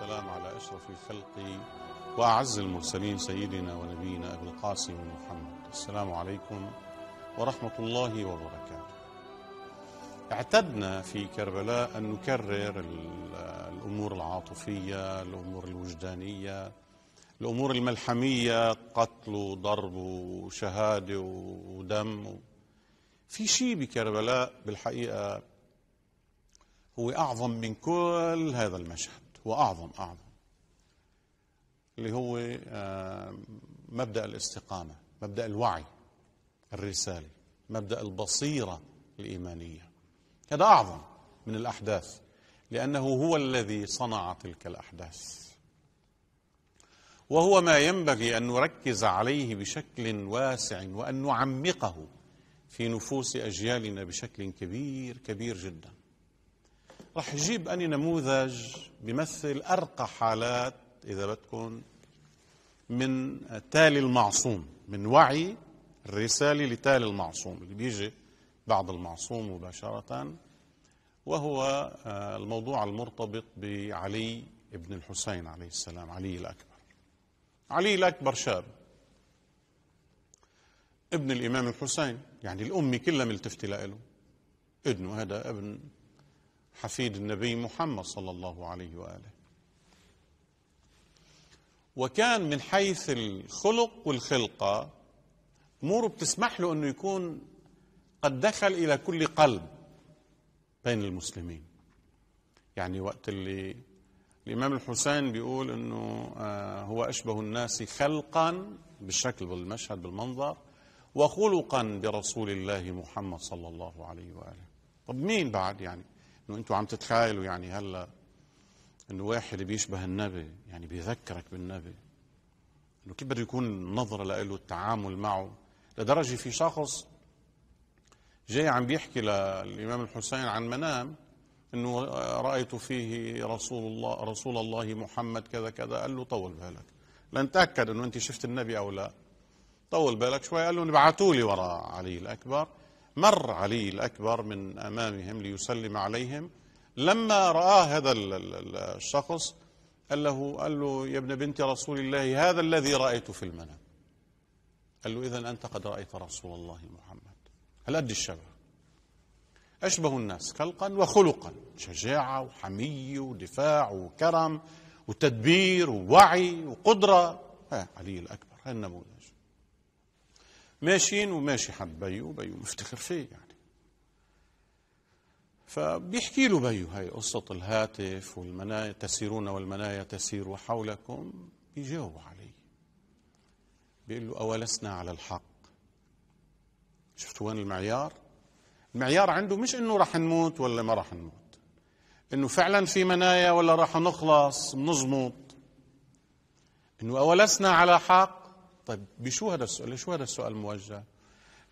والسلام على أشرف الخلق وأعز المرسلين سيدنا ونبينا أبي القاسم محمد السلام عليكم ورحمة الله وبركاته اعتدنا في كربلاء أن نكرر الأمور العاطفية الأمور الوجدانية الأمور الملحمية قتل وضرب وشهادة ودم في شيء بكربلاء بالحقيقة هو أعظم من كل هذا المشهد وأعظم أعظم اللي هو آه، مبدأ الاستقامة مبدأ الوعي الرسالي مبدأ البصيرة الإيمانية هذا أعظم من الأحداث لأنه هو الذي صنع تلك الأحداث وهو ما ينبغي أن نركز عليه بشكل واسع وأن نعمقه في نفوس أجيالنا بشكل كبير كبير جدا رح أجيب أني نموذج بيمثل ارقى حالات اذا بدكم من تالي المعصوم من وعي الرساله لتالي المعصوم اللي بيجي بعد المعصوم مباشره وهو آه، الموضوع المرتبط بعلي ابن الحسين عليه السلام علي الاكبر علي الاكبر شاب ابن الامام الحسين يعني الام كلها ملتفته له ابنه هذا ابن حفيد النبي محمد صلى الله عليه وآله وكان من حيث الخلق والخلقة أموره بتسمح له أنه يكون قد دخل إلى كل قلب بين المسلمين يعني وقت اللي الإمام الحسين بيقول أنه آه، هو أشبه الناس خلقا بالشكل بالمشهد بالمنظر وخلقا برسول الله محمد صلى الله عليه وآله طب مين بعد يعني انه انتوا عم تتخايلوا يعني هلا انه واحد بيشبه النبي يعني بيذكرك بالنبي انه كيف بده يكون النظره له التعامل معه لدرجه في شخص جاي عم بيحكي للامام الحسين عن منام انه رايت فيه رسول الله رسول الله محمد كذا كذا قال له طول بالك لن تاكد انه انت شفت النبي او لا طول بالك شوي قال له ابعثوا لي وراء علي الاكبر مر علي الأكبر من أمامهم ليسلم عليهم لما رآه هذا الشخص قال له, قال له يا ابن بنت رسول الله هذا الذي رأيته في المنام قال له إذا أنت قد رأيت رسول الله محمد هل أدي الشبه أشبه الناس خلقا وخلقا شجاعة وحمية ودفاع وكرم وتدبير ووعي وقدرة ها آه، علي الأكبر النموذج ماشيين وماشي حد بيو بيو مفتخر فيه يعني فبيحكي له بيو هاي قصة الهاتف والمنايا تسيرون والمنايا تسير حولكم بيجاوب عليه بيقول له أولسنا على الحق شفتوا وين المعيار المعيار عنده مش انه راح نموت ولا ما راح نموت انه فعلا في منايا ولا راح نخلص بنظبط انه اولسنا على حق طيب بشو هذا السؤال شو هذا السؤال موجه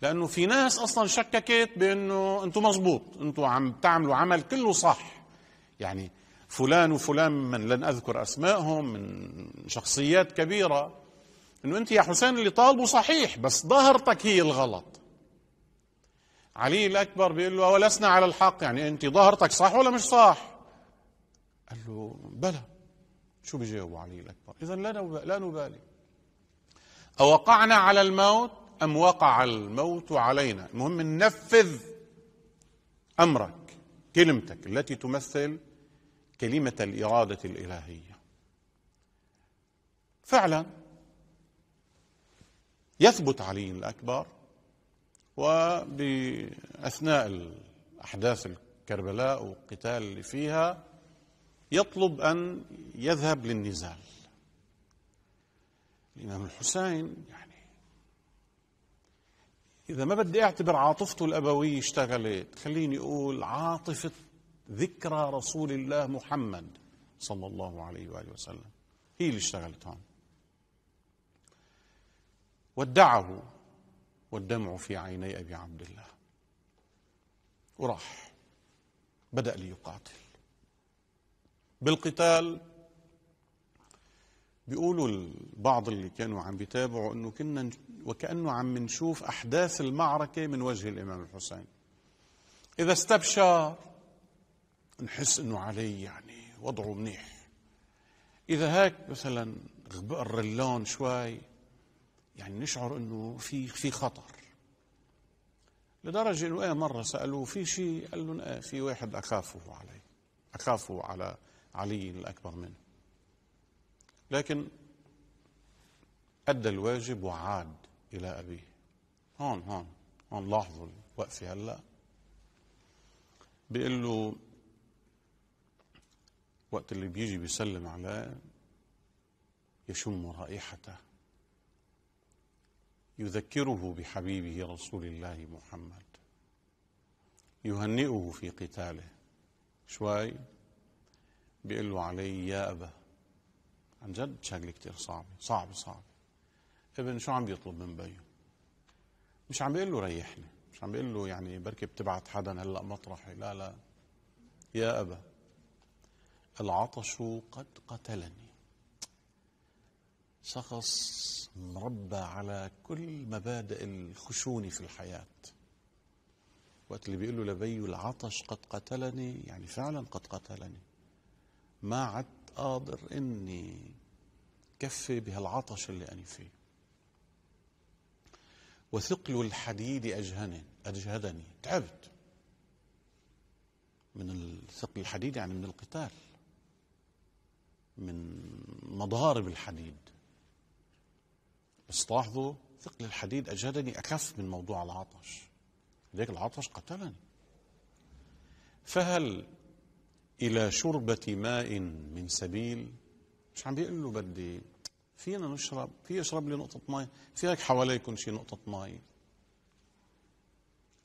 لانه في ناس اصلا شككت بانه انتم مزبوط انتم عم تعملوا عمل كله صح يعني فلان وفلان من لن اذكر اسمائهم من شخصيات كبيره انه انت يا حسين اللي طالبه صحيح بس ظهرتك هي الغلط علي الاكبر بيقول له ولسنا على الحق يعني انت ظهرتك صح ولا مش صح قال له بلى شو بيجاوبه علي الاكبر اذا لا نبالي أوقعنا على الموت أم وقع الموت علينا المهم ننفذ أمرك كلمتك التي تمثل كلمة الإرادة الإلهية فعلا يثبت علي الأكبر وبأثناء الأحداث الكربلاء والقتال اللي فيها يطلب أن يذهب للنزال الإمام الحسين يعني إذا ما بدي أعتبر عاطفته الأبوية اشتغلت خليني أقول عاطفة ذكرى رسول الله محمد صلى الله عليه وآله وسلم هي اللي اشتغلت هون ودعه والدمع في عيني أبي عبد الله وراح بدأ ليقاتل بالقتال بيقولوا البعض اللي كانوا عم بيتابعوا انه كنا وكانه عم نشوف احداث المعركه من وجه الامام الحسين اذا استبشر نحس انه علي يعني وضعه منيح اذا هيك مثلا غبر اللون شوي يعني نشعر انه في في خطر لدرجه انه ايه مره سالوه في شيء قال لهم ايه في واحد اخافه علي اخافه على علي الاكبر منه لكن أدى الواجب وعاد إلى أبيه هون هون هون لاحظوا الوقفة هلا بيقول له وقت اللي بيجي بيسلم عليه يشم رائحته يذكره بحبيبه رسول الله محمد يهنئه في قتاله شوي بيقول له علي يا أبا عن جد شغله كثير صعبه صعبه صعبه ابن شو عم بيطلب من بيو مش عم بيقول له ريحني مش عم بيقول له يعني بركي بتبعت حدا هلا مطرحي لا لا يا ابا العطش قد قتلني شخص مربى على كل مبادئ الخشونه في الحياه وقت اللي بيقول له لبيو العطش قد قتلني يعني فعلا قد قتلني ما عدت قادر اني كفي بهالعطش اللي أنا فيه وثقل الحديد أجهني أجهدني تعبت من ثقل الحديد يعني من القتال من مضارب الحديد بس تلاحظوا ثقل الحديد أجهدني أكف من موضوع العطش ذلك العطش قتلني فهل إلى شربة ماء من سبيل مش عم بيقول له بدي فينا نشرب في اشرب لي نقطة مي في هيك حواليكم شي نقطة مي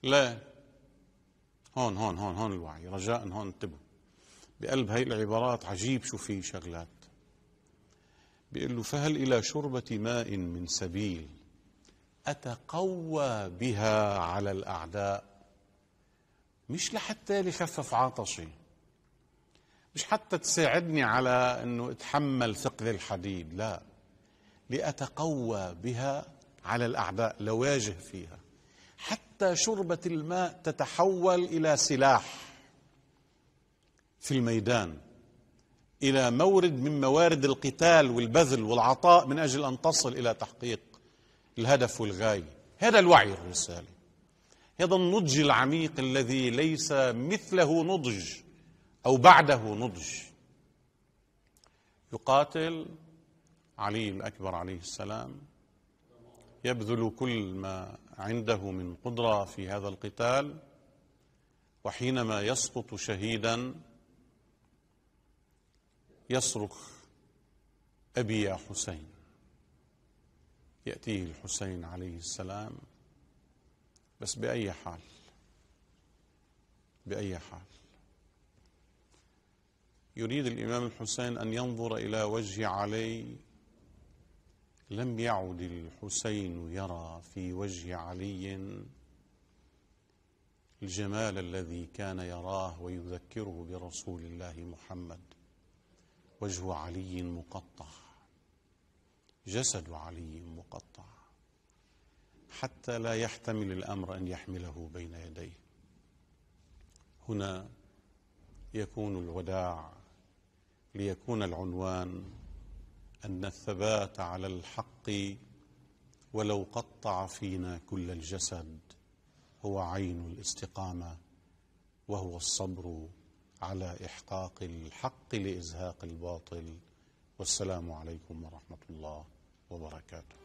لا هون هون هون هون الوعي رجاء هون انتبهوا بقلب هاي العبارات عجيب شو في شغلات بيقول له فهل إلى شربة ماء من سبيل أتقوى بها على الأعداء مش لحتى لخفف عطشي مش حتى تساعدني على أنه أتحمل ثقل الحديد لا لأتقوى بها على الأعداء لواجه فيها حتى شربة الماء تتحول إلى سلاح في الميدان إلى مورد من موارد القتال والبذل والعطاء من أجل أن تصل إلى تحقيق الهدف والغاية هذا الوعي الرسالي هذا النضج العميق الذي ليس مثله نضج أو بعده نضج يقاتل علي الأكبر عليه السلام يبذل كل ما عنده من قدرة في هذا القتال وحينما يسقط شهيدا يصرخ أبي يا حسين يأتيه الحسين عليه السلام بس بأي حال بأي حال يريد الإمام الحسين أن ينظر إلى وجه علي لم يعد الحسين يرى في وجه علي الجمال الذي كان يراه ويذكره برسول الله محمد وجه علي مقطع جسد علي مقطع حتى لا يحتمل الأمر أن يحمله بين يديه هنا يكون الوداع ليكون العنوان أن الثبات على الحق ولو قطع فينا كل الجسد هو عين الاستقامة وهو الصبر على إحقاق الحق لإزهاق الباطل والسلام عليكم ورحمة الله وبركاته